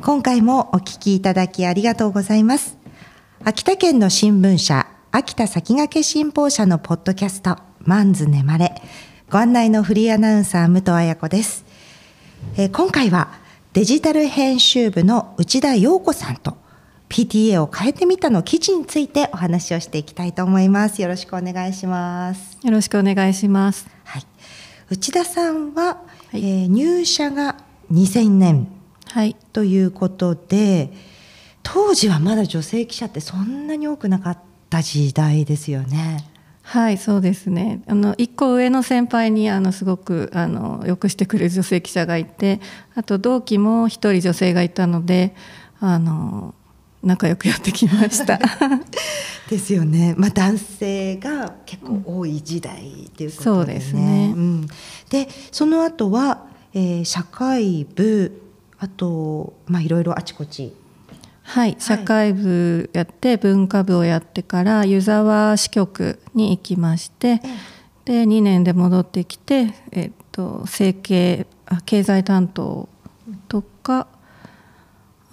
今回もお聞きいただきありがとうございます秋田県の新聞社秋田先駆け新報社のポッドキャストマンズねまれご案内のフリーアナウンサー武藤彩子です、えー、今回はデジタル編集部の内田洋子さんと PTA を変えてみたの記事についてお話をしていきたいと思います。よろしくお願いします。よろしくお願いします。はい。内田さんは、はい、えー、入社が2000年はい、ということで当時はまだ女性記者ってそんなに多くなかった時代ですよね。はいそうですねあの1個上の先輩にあのすごくあのよくしてくれる女性記者がいてあと同期も1人女性がいたのであの仲良くやってきました ですよね、まあ、男性が結構多い時代っていうことですね。うん、そで、ねうん、その後は、えー、社会部あと、まあ、いろいろあちこちはい、社会部やって文化部をやってから湯沢支局に行きまして、で2年で戻ってきて、えっと、整形経済担当とか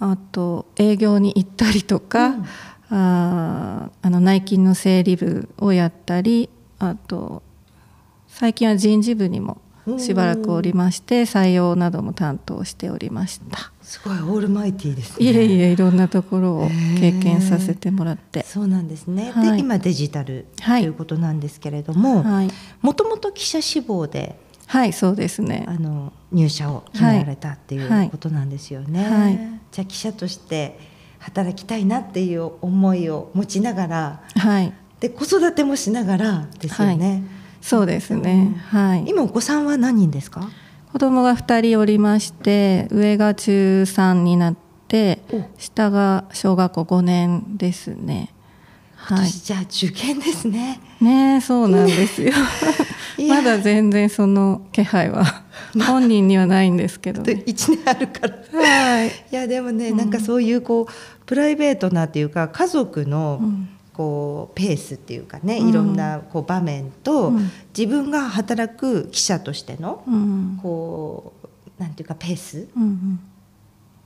あと営業に行ったりとか、うん、ああの内勤の整理部をやったりあと最近は人事部にもしばらくおりまして採用なども担当しておりましたすごいオールマイティーですねいえいえいろんなところを経験させてもらってそうなんですね、はい、で今デジタルということなんですけれどももともと記者志望ではいそうですねあの入社を決められたっていうことなんですよね、はいはい、じゃあ記者として働きたいなっていう思いを持ちながら、はい、で子育てもしながらですよね、そうですね、はい今お子さんは何人ですか子供が2人おりまして上が中3になって下が小学校5年ですね今年じゃあ受験ですね。ねそうなんですよ。まだ全然その気配は 本人にはないんですけど、ね。一、まあ、年あるから。はい。いやでもね、うん、なんかそういうこうプライベートなっていうか家族の、うんこうペースっていうかね、いろんなこう場面と、自分が働く記者としての、こうなんていうかペース、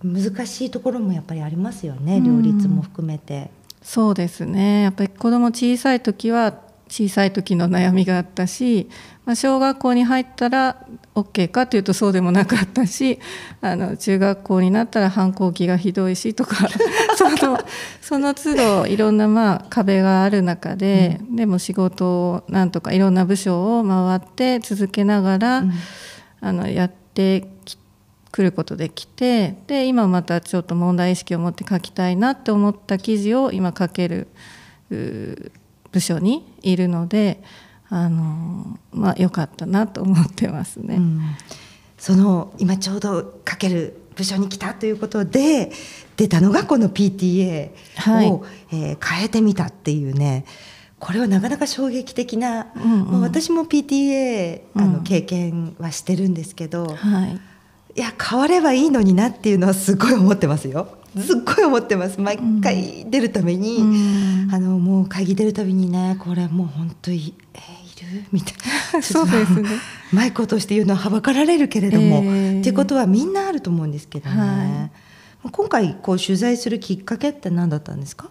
難しいところもやっぱりありますよね両立も含めて。そうですねやっぱり子供小さい時は小さい時の悩みがあったし、まあ、小学校に入ったら OK かというとそうでもなかったしあの中学校になったら反抗期がひどいしとかそのその都度いろんなまあ壁がある中で、うん、でも仕事をなんとかいろんな部署を回って続けながら、うん、あのやってくることできてで今またちょっと問題意識を持って書きたいなって思った記事を今書ける部署にいるのであの、まあ、よかったなと思ってますね。うん、その今ちょうど書ける部署に来たということで出たのがこの PTA を、はい、えー、変えてみたっていうねこれはなかなか衝撃的な、うんうん、ま私も PTA あの、経験はしてるんですけど、はい、いや変わればいいのになっていうのはすごい思ってますよ。すっごい思ってます毎回出るために、うん、あのもう会議出るたびにねこれもう本当に、えーる みたいな そうですねマイクを通して言うのははばかられるけれども、えー、っていうことはみんなあると思うんですけどね、はい、今回こう取材するきっかけって何だったんですか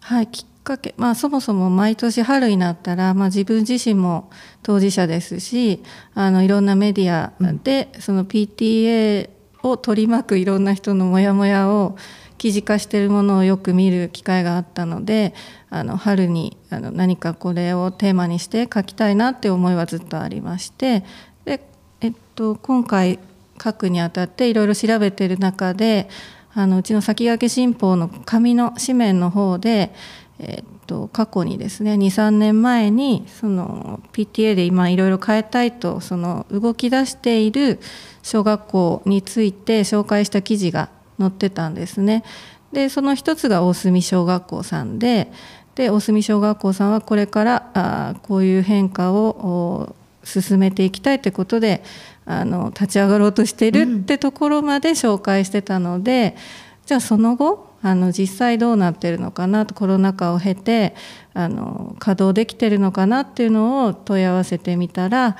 はいきっかけ、まあ、そもそも毎年春になったら、まあ、自分自身も当事者ですしあのいろんなメディアで、うん、その PTA を取り巻くいろんな人のモヤモヤを記事化してるものをよく見る機会があったのであの春にあの何かこれをテーマにして書きたいなって思いはずっとありましてで、えっと、今回書くにあたっていろいろ調べてる中であのうちの先駆け新報の紙の紙面の方で、えっと、過去にですね23年前にその PTA で今いろいろ変えたいとその動き出している小学校について紹介した記事が載ってたんですね。でその一つが大隅小学校さんでで大隅小学校さんはこれからあこういう変化を進めていきたいということであの立ち上がろうとしてるってところまで紹介してたので、うん、じゃあその後あの実際どうなってるのかなとコロナ禍を経てあの稼働できてるのかなっていうのを問い合わせてみたら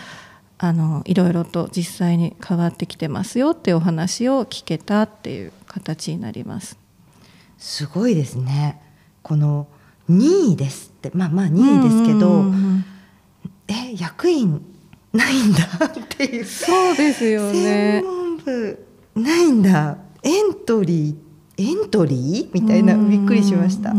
あのいろいろと実際に変わってきてますよっていうお話を聞けたっていう形になります。すごいですね。この2位ですってまあまあ2位ですけど、うんうん、え役員ないんだっていうそうですよね。専門部ないんだエントリーエントリーみたいなびっくりしました。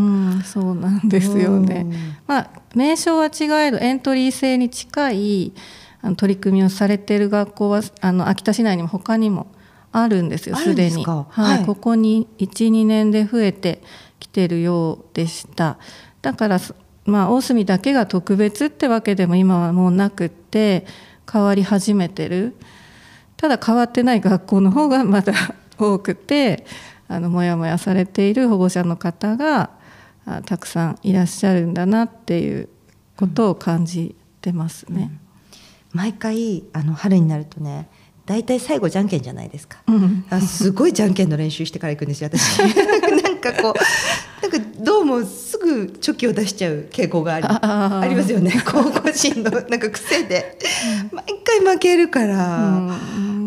そうなんですよね。まあ名称は違えどエントリー制に近いあの取り組みをされている学校はあの秋田市内にも他にも。あるんですよすでにはい、はい、ここに12年で増えてきてるようでしただからまあ大隅だけが特別ってわけでも今はもうなくって変わり始めてるただ変わってない学校の方が まだ多くてあのモヤモヤされている保護者の方がたくさんいらっしゃるんだなっていうことを感じてますね。うん、毎回あの春になるとね大体最後じゃんけんじゃないですか、うん、すごいじゃんけんの練習してから行くんですよ私 なんかこうなんかどうもすぐチョキを出しちゃう傾向がありありますよね 高校人のなんか癖で、毎回負けるから、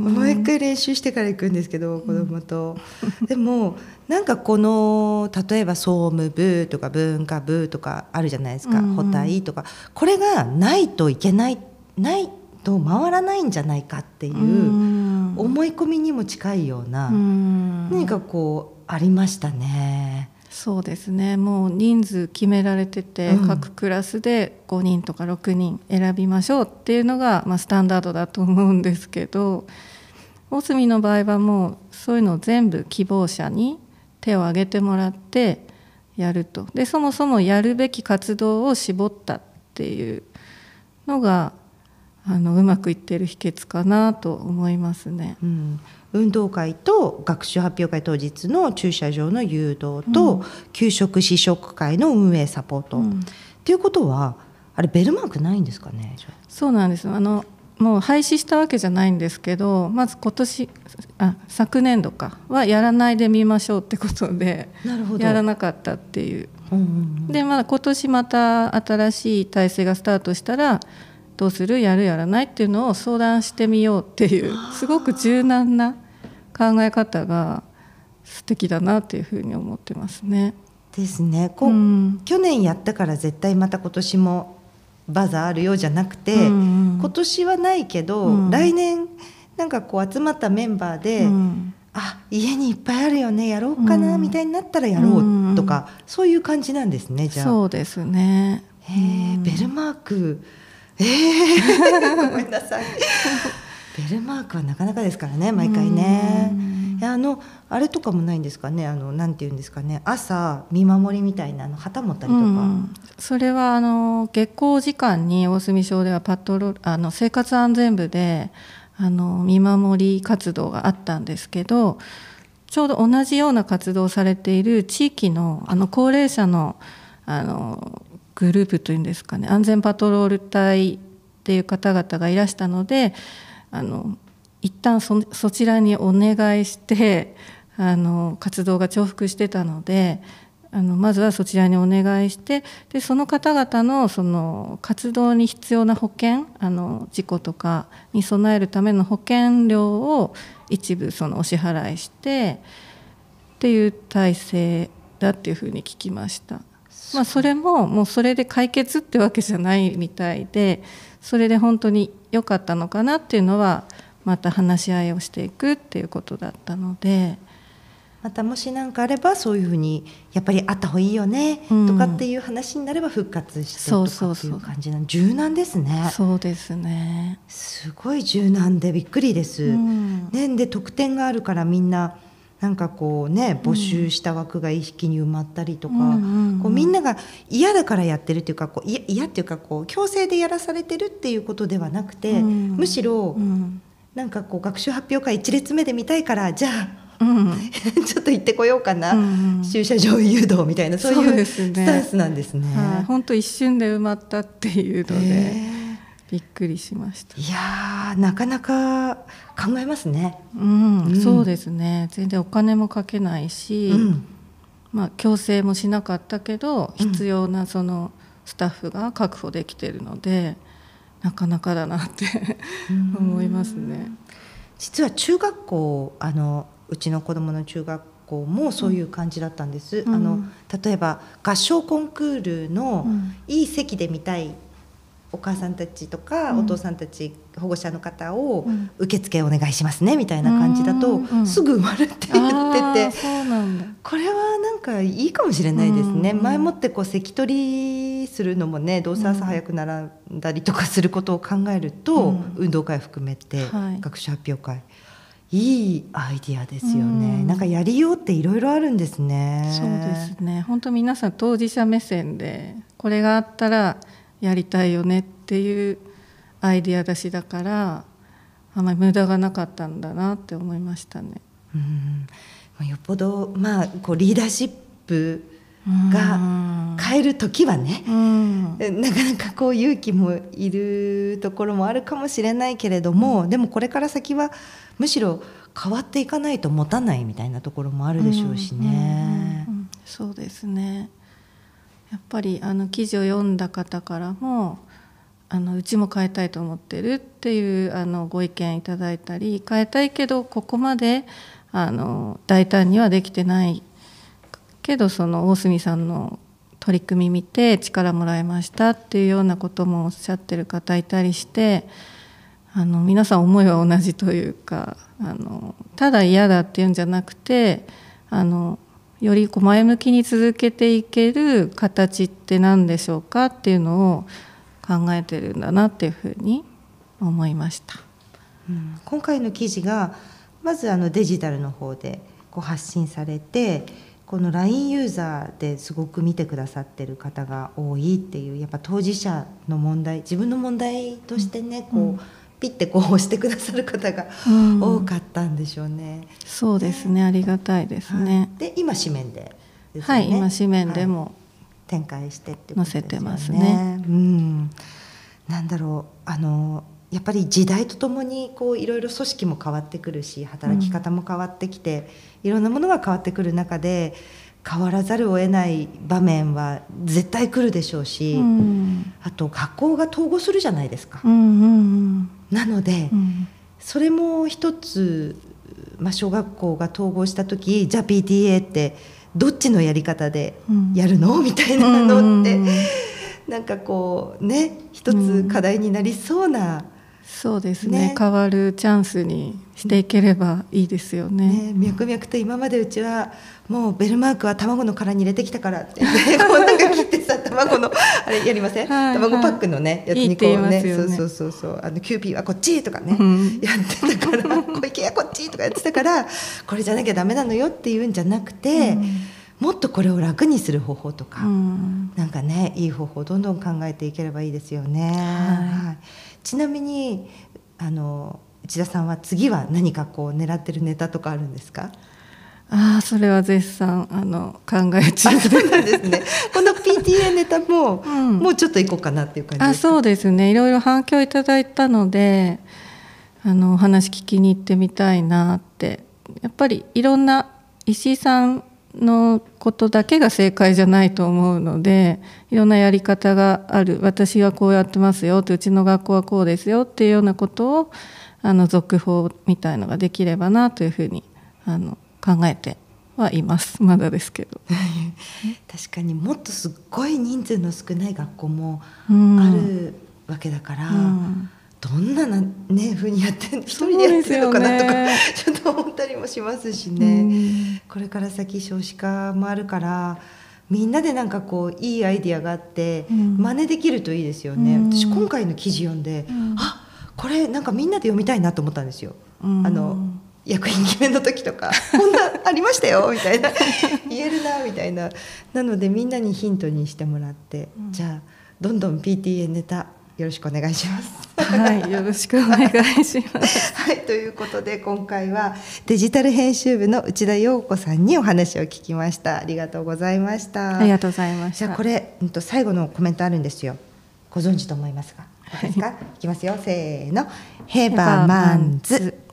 毎回練習してから行くんですけど子供と、うん、でもなんかこの例えば総務部とか文化部とかあるじゃないですか、補体とかこれがないといけないないってと回らないんじゃないかっていう思い込みにも近いような何かこうありましたね。そうですねもう人数決められてて、うん、各クラスで5人とか6人選びましょうっていうのが、まあ、スタンダードだと思うんですけど大隅の場合はもうそういうのを全部希望者に手を挙げてもらってやるとでそもそもやるべき活動を絞ったっていうのがあのうまくいってる秘訣かなと思いますね、うん、運動会と学習発表会当日の駐車場の誘導と、うん、給食試食会の運営サポート、うん、っていうことはあれベルマークないんですかねそうなんですあのもう廃止したわけじゃないんですけどまず今年あ昨年度かはやらないでみましょうってことでやらなかったっていう。うんうんうん、でまだ今年また新しい体制がスタートしたらどうするやるやらないっていうのを相談してみようっていうすごく柔軟な考え方が素敵だなっていうふうに思ってますね。ですね。こう、ん、去年やったから絶対また今年もバザーあるようじゃなくて、うん、今年はないけど、うん、来年なんかこう集まったメンバーで、うん、あ家にいっぱいあるよねやろうかな、みたいになったらやろうとか、そういう感じなんですねじゃあ。そうですね。へえ、ベルマーク。えー、ごめんなさい。ベルマークはなかなかですからね毎回ね。あのあれとかもないんですかねあのなんていうんですかね朝見守りみたいなの旗持ったりとか、うん、それはあの月光時間に大隅小ではパトロあの生活安全部であの見守り活動があったんですけどちょうど同じような活動をされている地域のあの高齢者のあのグループというんですかね安全パトロール隊っていう方々がいらしたのであの一旦そそちらにお願いしてあの活動が重複してたのであのまずはそちらにお願いしてでその方々のその活動に必要な保険あの事故とかに備えるための保険料を一部そのお支払いしてっていう体制だっていうふうに聞きました。まあ、それももうそれで解決ってわけじゃないみたいでそれで本当に良かったのかなっていうのはまた話し合いをしていくっていうことだったので。またもし何かあればそういうふうにやっぱりあった方がいいよねとかっていう話になれば復活してとかっていう感じな、うん、柔軟ですねそうですねすごい柔軟でびっくりです、うん、で得点があるからみんななんかこうね募集した枠が一気に埋まったりとか、こうみんなが嫌だからやってるっていうかこう嫌っていうかこう強制でやらされてるっていうことではなくて、うんむしろ、うん、なんかこう学習発表会1列目で見たいからじゃあうん、ちょっと行ってこようかな、うん駐車場誘導みたいなそういうスタンスなんですね。本当、ね、一瞬で埋まったっていうので。びっくりしましたいやなかなか考えますね、うん、うん、そうですね全然お金もかけないし、うん、まあ、強制もしなかったけど必要なそのスタッフが確保できてるので、なかなかだなって思いますね。実は中学校あのうちの子供の中学校もそういう感じだったんです、うん、あの例えば合唱コンクールのいい席で見たいっお母さんたちとかお父さんたち、保護者の方を受付お願いしますねみたいな感じだと、すぐ埋まるって言っててこれはなんかいいかもしれないですね、前もってこう関取りするのもねどうせ朝早く並んだりとかすることを考えると、運動会含めて、学習発表会。いいアイディアですよね、うん、なんかやりようっていろいろあるんですねそうですね本当皆さん当事者目線でこれがあったらやりたいよねっていうアイディア出しだからあまり無駄がなかったんだなって思いましたね。うんよっぽど、まあ、こうリーダーシップが変える時はね、なかなかこう勇気もいるところもあるかもしれないけれども、うん、でもこれから先はむしろ変わっていかないと持たないみたいなところもあるでしょうしね。うんうんうんうん、そうですねやっぱりあの記事を読んだ方からもあのうちも変えたいと思ってるっていうあのご意見いただいたり変えたいけどここまであの大胆にはできてないけどその大隅さんの取り組み見て力もらいましたっていうようなこともおっしゃってる方いたりしてあの皆さん思いは同じというかあのただ嫌だっていうんじゃなくてあのよりこう前向きに続けていける形って何でしょうかっていうのを考えてるんだなっていうふうに思いました。うん、今回の記事がまずあのデジタルの方でこう発信されてこの LINE ユーザーですごく見てくださってる方が多いっていうやっぱ当事者の問題自分の問題としてねこう、ピッてこう押してくださる方が多かったんでしょうね。うん、そうですねありがたいですね。で今紙面で、ね、はい今紙面でも、はい、展開してって載、ね、せてますね。うん、なんだろうあのやっぱり時代とともにこういろいろ組織も変わってくるし働き方も変わってきて、いろんなものが変わってくる中で変わらざるを得ない場面は絶対来るでしょうし、うん、あと学校が統合するじゃないですか。うんうんうんなので、うん、それも一つ、まあ、小学校が統合した時じゃあ PTA ってどっちのやり方でやるの、みたいなのって、うん、なんかこうね一つ課題になりそうな、うん、そうですね、ね、変わるチャンスにしていければいいですよね。ね脈々と今までうちはもうベルマークは卵の殻に入れてきたからって言ってこうなんか切ってさ卵のあれやりません、はいはい、卵パックのねやつにこうね、そうそうそうそうあのキューピーはこっちとかね、うん、やってたから小池はこっちとかやってたから これじゃなきゃだめなのよっていうんじゃなくて、うん、もっとこれを楽にする方法とか、うん、なんかねいい方法をどんどん考えていければいいですよね。はい、ちなみにあの内田さんは次は何かこう狙ってるネタとかあるんですかああそれは絶賛あの考え中ですね この PTA ネタも、うん、もうちょっといこうかなっていう感じあそうですねいろいろ反響いただいたのであのお話聞きに行ってみたいなってやっぱりいろんな石井さんのことだけが正解じゃないと思うのでいろんなやり方がある私はこうやってますよってうちの学校はこうですよっていうようなことをあの続報みたいのができればなというふうにあの考えてはいますまだですけど 確かにもっとすっごい人数の少ない学校もあるわけだから、うん、どんなな、ね、ふうにやって一人でやってるのかなとか、ね、ちょっと思ったりもしますしね、うん、これから先少子化もあるからみんなでなんかこういいアイディアがあって、うん、真似できるといいですよね。私今回の記事読んで、あこれなんかみんなで読みたいなと思ったんですよ。あの役員決めの時とか 「こんなありましたよ」みたいな「言えるな」みたいななのでみんなにヒントにしてもらって、うん、じゃあどんどん PTA ネタよろしくお願いします。はい、よろしくお願いします。はい、ということで今回はデジタル編集部の内田洋子さんにお話を聞きました。ありがとうございました。ありがとうございました。じゃこれ、うんと最後のコメントあるんですよ。ご存知と思いますが、はい、いきますよ。せーの、ヘバマンズ。